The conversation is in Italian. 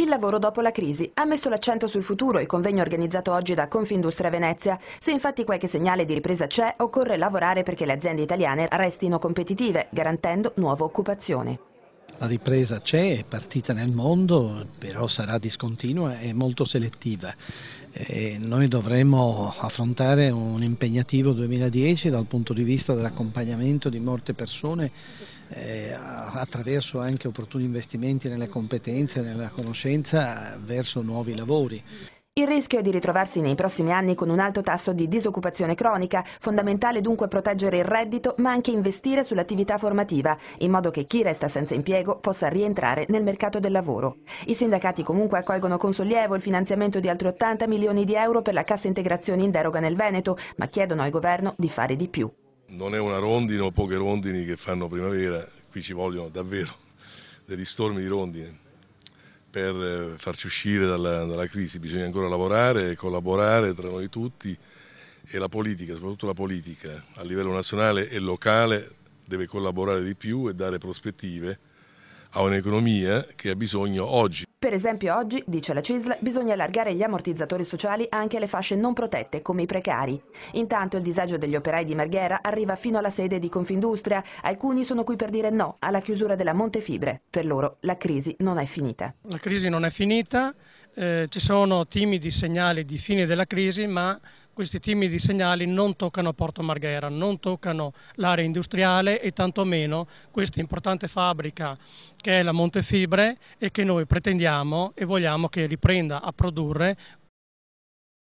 Il lavoro dopo la crisi ha messo l'accento sul futuro il convegno organizzato oggi da Confindustria Venezia. Se infatti qualche segnale di ripresa c'è, occorre lavorare perché le aziende italiane restino competitive, garantendo nuova occupazione. La ripresa c'è, è partita nel mondo, però sarà discontinua e molto selettiva. E noi dovremo affrontare un impegnativo 2010 dal punto di vista dell'accompagnamento di molte persone eh, attraverso anche opportuni investimenti nelle competenze, nella conoscenza verso nuovi lavori. Il rischio è di ritrovarsi nei prossimi anni con un alto tasso di disoccupazione cronica, fondamentale dunque proteggere il reddito ma anche investire sull'attività formativa, in modo che chi resta senza impiego possa rientrare nel mercato del lavoro. I sindacati comunque accolgono con sollievo il finanziamento di altri 80 milioni di euro per la cassa integrazione in deroga nel Veneto, ma chiedono al governo di fare di più. Non è una rondine o poche rondini che fanno primavera, qui ci vogliono davvero degli stormi di rondine per eh, farci uscire dalla, dalla, crisi bisogna ancora lavorare e collaborare tra noi tutti e la politica, soprattutto la politica a livello nazionale e locale deve collaborare di più e dare prospettive a un'economia che ha bisogno oggi. Per esempio oggi, dice la CISL, bisogna allargare gli ammortizzatori sociali anche alle fasce non protette come i precari. Intanto il disagio degli operai di Marghera arriva fino alla sede di Confindustria. Alcuni sono qui per dire no alla chiusura della Montefibre. Per loro la crisi non è finita. La crisi non è finita, eh, ci sono timidi segnali di fine della crisi, ma questi timidi segnali non toccano Porto Marghera, non toccano l'area industriale e tantomeno questa importante fabbrica che è la Montefibre e che noi pretendiamo e vogliamo che riprenda a produrre